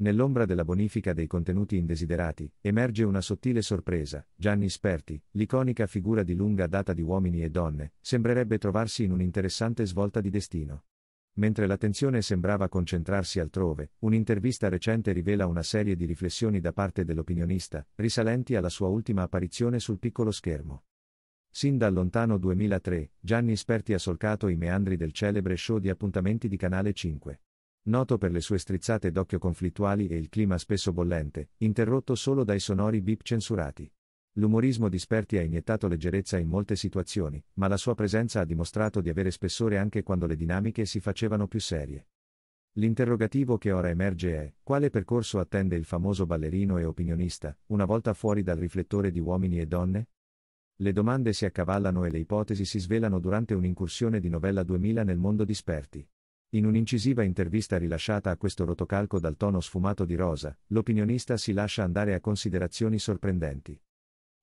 Nell'ombra della bonifica dei contenuti indesiderati, emerge una sottile sorpresa. Gianni Sperti, l'iconica figura di lunga data di uomini e donne, sembrerebbe trovarsi in un'interessante svolta di destino. Mentre l'attenzione sembrava concentrarsi altrove, un'intervista recente rivela una serie di riflessioni da parte dell'opinionista, risalenti alla sua ultima apparizione sul piccolo schermo. Sin dal lontano 2003, Gianni Sperti ha solcato i meandri del celebre show di appuntamenti di Canale 5 noto per le sue strizzate d'occhio conflittuali e il clima spesso bollente, interrotto solo dai sonori bip censurati. L'umorismo di Sperti ha iniettato leggerezza in molte situazioni, ma la sua presenza ha dimostrato di avere spessore anche quando le dinamiche si facevano più serie. L'interrogativo che ora emerge è, quale percorso attende il famoso ballerino e opinionista, una volta fuori dal riflettore di uomini e donne? Le domande si accavallano e le ipotesi si svelano durante un'incursione di Novella 2000 nel mondo di Sperti. In un'incisiva intervista rilasciata a questo rotocalco dal tono sfumato di rosa, l'opinionista si lascia andare a considerazioni sorprendenti.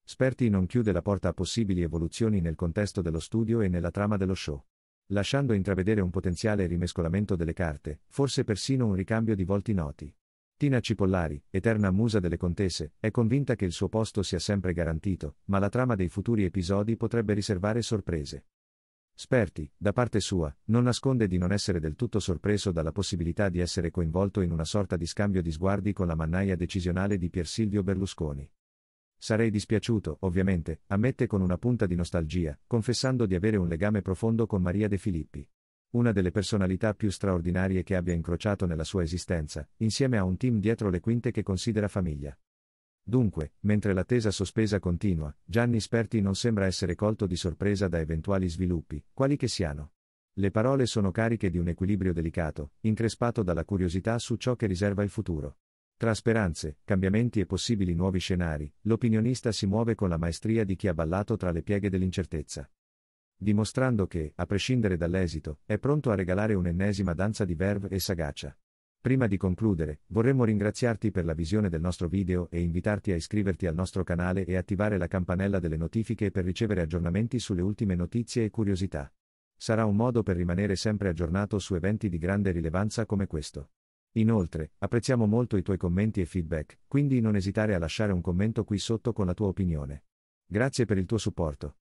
Sperti non chiude la porta a possibili evoluzioni nel contesto dello studio e nella trama dello show, lasciando intravedere un potenziale rimescolamento delle carte, forse persino un ricambio di volti noti. Tina Cipollari, eterna musa delle contese, è convinta che il suo posto sia sempre garantito, ma la trama dei futuri episodi potrebbe riservare sorprese. Sperti, da parte sua, non nasconde di non essere del tutto sorpreso dalla possibilità di essere coinvolto in una sorta di scambio di sguardi con la mannaia decisionale di Pier Silvio Berlusconi. Sarei dispiaciuto, ovviamente, ammette con una punta di nostalgia, confessando di avere un legame profondo con Maria De Filippi. Una delle personalità più straordinarie che abbia incrociato nella sua esistenza, insieme a un team dietro le quinte che considera famiglia. Dunque, mentre l'attesa sospesa continua, Gianni Sperti non sembra essere colto di sorpresa da eventuali sviluppi, quali che siano. Le parole sono cariche di un equilibrio delicato, increspato dalla curiosità su ciò che riserva il futuro. Tra speranze, cambiamenti e possibili nuovi scenari, l'opinionista si muove con la maestria di chi ha ballato tra le pieghe dell'incertezza. Dimostrando che, a prescindere dall'esito, è pronto a regalare un'ennesima danza di verve e sagacia. Prima di concludere, vorremmo ringraziarti per la visione del nostro video e invitarti a iscriverti al nostro canale e attivare la campanella delle notifiche per ricevere aggiornamenti sulle ultime notizie e curiosità. Sarà un modo per rimanere sempre aggiornato su eventi di grande rilevanza come questo. Inoltre, apprezziamo molto i tuoi commenti e feedback, quindi non esitare a lasciare un commento qui sotto con la tua opinione. Grazie per il tuo supporto.